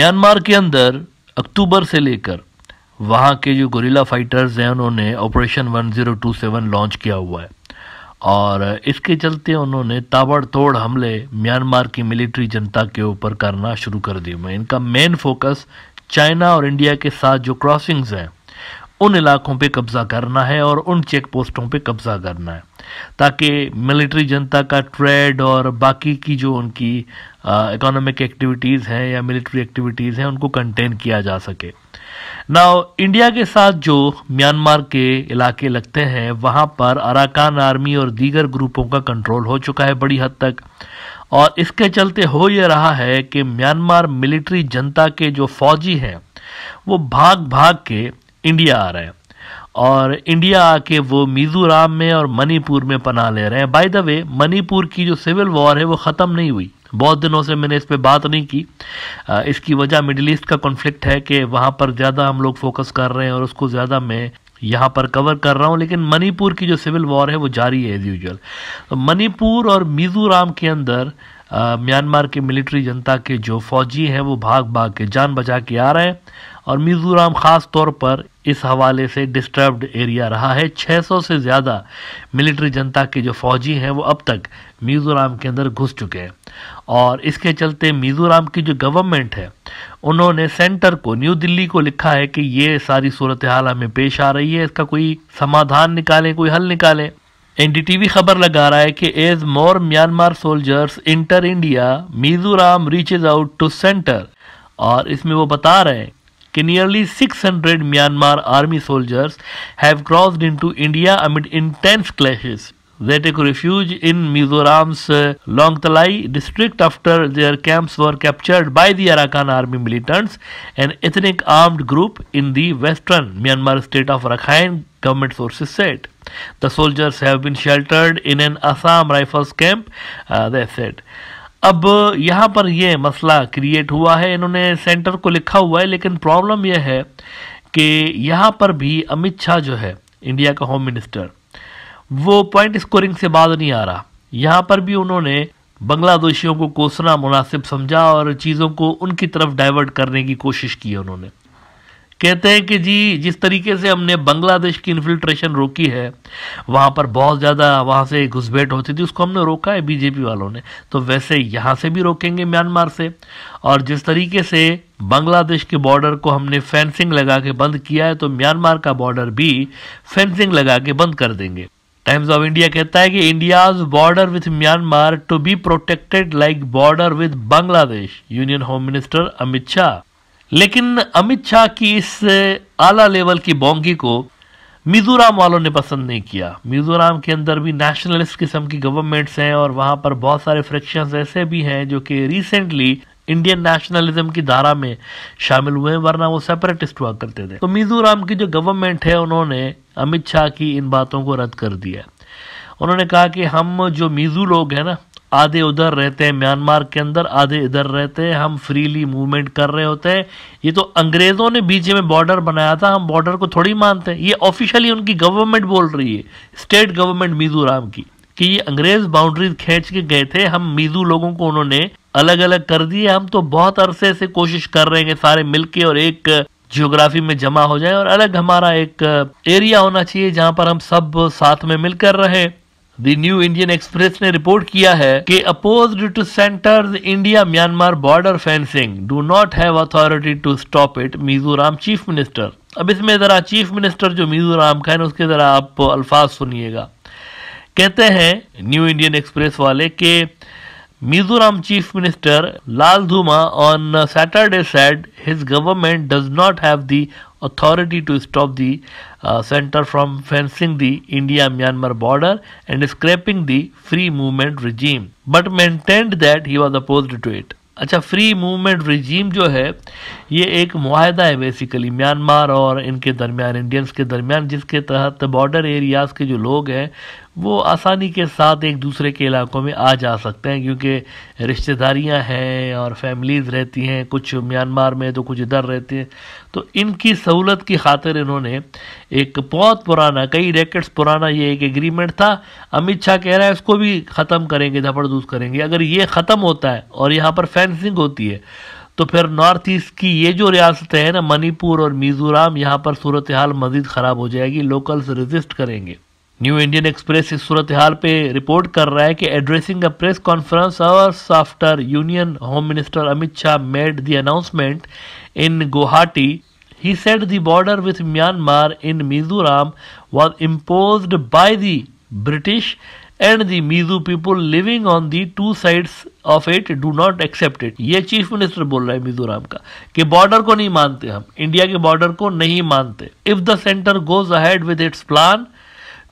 Myanmar के अंदर अक्टूबर से लेकर वहाँ के जो गोरिल्ला फाइटर्स हैं उन्होंने ऑपरेशन 1027 लॉन्च किया हुआ है और इसके चलते उन्होंने ताबड़तोड़ हमले म्यांमार की मिलिट्री जनता के ऊपर करना शुरू कर दिए हुए इनका मेन फोकस चाइना और इंडिया के साथ जो क्रॉसिंग्स हैं उन इलाकों पे कब्जा करना है और उन चेक पोस्टों पे कब्जा करना है ताकि मिलिट्री जनता का ट्रेड और बाकी की जो उनकी इकोनॉमिक एक्टिविटीज़ हैं या मिलिट्री एक्टिविटीज़ हैं उनको कंटेन किया जा सके ना इंडिया के साथ जो म्यांमार के इलाके लगते हैं वहाँ पर अराकान आर्मी और दीगर ग्रुपों का कंट्रोल हो चुका है बड़ी हद तक और इसके चलते हो यह रहा है कि म्यांमार मिलिट्री जनता के जो फौजी हैं वो भाग भाग के इंडिया आ रहे हैं और इंडिया आके वो मिज़ोराम में और मणिपुर में पना ले रहे हैं बाय द वे मणिपुर की जो सिविल वॉर है वो ख़त्म नहीं हुई बहुत दिनों से मैंने इस पर बात नहीं की इसकी वजह मिडिल ईस्ट का कॉन्फ्लिक्ट है कि वहाँ पर ज़्यादा हम लोग फोकस कर रहे हैं और उसको ज़्यादा मैं यहाँ पर कवर कर रहा हूँ लेकिन मणिपुर की जो सिविल वॉर है वो जारी है एज़ यूजल तो मणिपुर और मिज़ोराम के अंदर म्यांमार के मिलिट्री जनता के जो फौजी हैं वो भाग भाग के जान बचा के आ रहे हैं और मिजोराम ख़ास तौर पर इस हवाले से डिस्टर्ब्ड एरिया रहा है 600 से ज़्यादा मिलिट्री जनता के जो फ़ौजी हैं वो अब तक मिजोराम के अंदर घुस चुके हैं और इसके चलते मिजोराम की जो गवर्नमेंट है उन्होंने सेंटर को न्यू दिल्ली को लिखा है कि ये सारी सूरत हाल हमें पेश आ रही है इसका कोई समाधान निकालें कोई हल निकालें एनडीटीवी खबर लगा रहा है कि as more Myanmar soldiers enter India Mizoram reaches out to centre और इसमें वो बता रहे हैं nearly 600 Myanmar army soldiers have crossed into India amid intense clashes. They took refuge in Mizoram's uh, Longtalai district after their camps were captured by the Arakan army militants, an ethnic armed group in the western Myanmar state of Rakhine, government sources said. The soldiers have been sheltered in an Assam rifles camp, uh, they said. अब यहाँ पर यह मसला create हुआ है इन्होंने centre को लिखा हुआ है लेकिन प्रॉब्लम यह है कि यहाँ पर भी अमित शाह जो है इंडिया का होम मिनिस्टर वो पॉइंट स्कोरिंग से बाद नहीं आ रहा यहाँ पर भी उन्होंने बांग्लादेशियों को कोसना मुनासिब समझा और चीज़ों को उनकी तरफ डाइवर्ट करने की कोशिश की उन्होंने कहते हैं कि जी जिस तरीके से हमने बांग्लादेश की इन्फिल्ट्रेशन रोकी है वहाँ पर बहुत ज़्यादा वहाँ से घुसपैठ होती थी उसको हमने रोका है बीजेपी वालों ने तो वैसे यहाँ से भी रोकेंगे म्यांमार से और जिस तरीके से बांग्लादेश के बॉर्डर को हमने फेंसिंग लगा के बंद किया है तो म्यांमार का बॉर्डर भी फेंसिंग लगा के बंद कर देंगे टाइम्स ऑफ इंडिया कहता है कि India's border with Myanmar to be protected like border with Bangladesh union home minister Amit Shah लेकिन अमित शाह की इस आला लेवल की बोंगी को मिजोराम वालों ने पसंद नहीं किया मिजोराम के अंदर भी नेशनलिस्ट किस्म की गवर्नमेंट्स हैं और वहां पर बहुत सारे फ्रिक्शन ऐसे भी हैं जो कि रिसेंटली इंडियन नेशनलिज्म की धारा में शामिल हुए वरना वो सेपरेटिस्ट हुआ करते थे तो मिजोराम की जो गवर्नमेंट है उन्होंने अमित शाह की इन बातों को रद्द कर दिया उन्होंने कहा कि हम जो मिजू लोग हैं ना आधे उधर रहते हैं म्यांमार के अंदर आधे इधर रहते हैं हम फ्रीली मूवमेंट कर रहे होते हैं ये तो अंग्रेज़ों ने बीच में बॉर्डर बनाया था हम बॉर्डर को थोड़ी मानते हैं ये ऑफिशियली उनकी गवर्नमेंट बोल रही है स्टेट गवर्नमेंट मिजोराम की कि ये अंग्रेज बाउंड्रीज खींच के गए थे हम मिजू लोगों को उन्होंने अलग अलग कर दिए हम तो बहुत अरसे से कोशिश कर रहे हैं सारे मिलके और एक जियोग्राफी में जमा हो जाए और अलग हमारा एक एरिया होना चाहिए जहां पर हम सब साथ में मिलकर रहे दी न्यू इंडियन एक्सप्रेस ने रिपोर्ट किया है कि opposed to centre's India Myanmar border fencing do not have authority to stop it Mizoram chief minister अब इसमें जरा चीफ मिनिस्टर जो मिजोराम का है उसके जरा आप अल्फाज सुनिएगा कहते हैं न्यू इंडियन एक्सप्रेस वाले के Mizoram chief minister Lal Duhoma on Saturday said his government does not have the authority to stop the uh, center from fencing the India Myanmar border and scrapping the free movement regime, but maintained that he was opposed to it. अच्छा free movement regime जो है ये एक माहदा है basically Myanmar और इनके दरमियान Indians के दरमियान जिसके तहत बॉर्डर एरियाज़ के जो लोग हैं वो आसानी के साथ एक दूसरे के इलाकों में आ जा सकते हैं क्योंकि रिश्तेदारियां हैं और फैमिलीज़ रहती हैं कुछ म्यांमार में तो कुछ इधर रहते हैं तो इनकी सहूलत की खातिर इन्होंने एक बहुत पुराना कई रैकेट्स पुराना ये एक एग्रीमेंट था अमित शाह कह रहा है इसको भी ख़त्म करेंगे धपड़दूस करेंगे अगर ये ख़त्म होता है और यहाँ पर फेंसिंग होती है तो फिर नॉर्थ ईस्ट की ये जो रियासतें हैं ना मणिपुर और मिजोराम यहाँ पर सूरत हाल मज़ीद ख़राब हो जाएगी लोकल्स रजिस्ट करेंगे न्यू इंडियन एक्सप्रेस इस सूरत हाल पे रिपोर्ट कर रहा है कि addressing a press conference hours after union home minister Amit Shah made the announcement in Guwahati he said the border with Myanmar in Mizoram was impose by the British and the Mizo people living on the two sides of it do not accept it ये chief minister बोल रहे हैं मिजोराम का कि border को नहीं मानते हम इंडिया के बॉर्डर को नहीं मानते if the centre goes ahead with its plan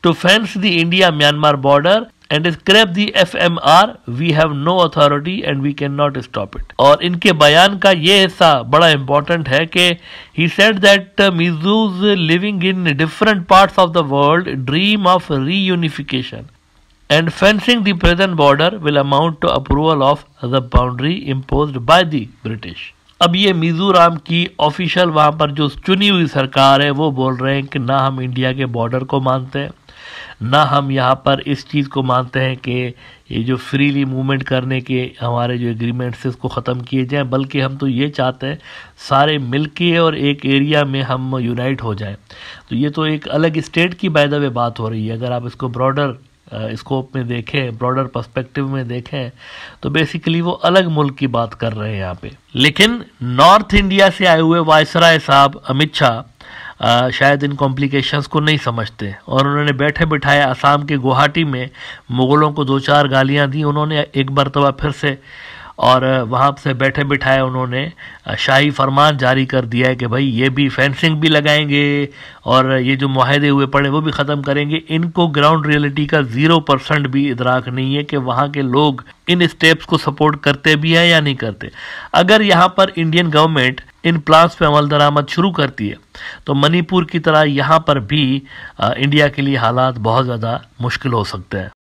to fence the India Myanmar border and scrap the FMR, we have no authority and we cannot stop it. Or in his का this is important important he said that uh, Mizus living in different parts of the world dream of reunification and fencing the present border will amount to approval of the boundary imposed by the British. अब ये मिज़ोराम की official वहाँ पर जो चुनी हुई सरकार है वो बोल रहे हैं कि ना हम इंडिया के बॉर्डर को मानते हैं ना हम यहाँ पर इस चीज़ को मानते हैं कि ये जो फ्रीली मूवमेंट करने के हमारे जो एग्रीमेंट्स हैं इसको ख़त्म किए जाएं बल्कि हम तो ये चाहते हैं सारे मिल के और एक एरिया में हम यूनाइट हो जाएं तो ये तो एक अलग स्टेट की बाय द वे बात हो रही है अगर आप इसको ब्रॉडर स्कोप में देखें ब्रॉडर पर्सपेक्टिव में देखें तो बेसिकली वो अलग मुल्क की बात कर रहे हैं यहाँ पे लेकिन नॉर्थ इंडिया से आए हुए वायसराय साहब अमित शाह शायद इन कॉम्प्लिकेशंस को नहीं समझते और उन्होंने बैठे बिठाए आसाम के गुवाहाटी में मुगलों को दो चार गालियाँ दी उन्होंने एक मरतबा फिर से और वहाँ से बैठे बिठाए उन्होंने शाही फरमान जारी कर दिया है कि भाई ये भी फेंसिंग भी लगाएंगे और ये जो माहदे हुए पड़े वो भी ख़त्म करेंगे इनको ग्राउंड रियलिटी का ज़ीरो परसेंट भी इधराक नहीं है कि वहाँ के लोग इन स्टेप्स को सपोर्ट करते भी हैं या नहीं करते अगर यहाँ पर इंडियन गवर्नमेंट इन प्लान्स पे अमल दरामद शुरू करती है तो मणिपुर की तरह यहाँ पर भी इंडिया के लिए हालात बहुत ज़्यादा मुश्किल हो सकते हैं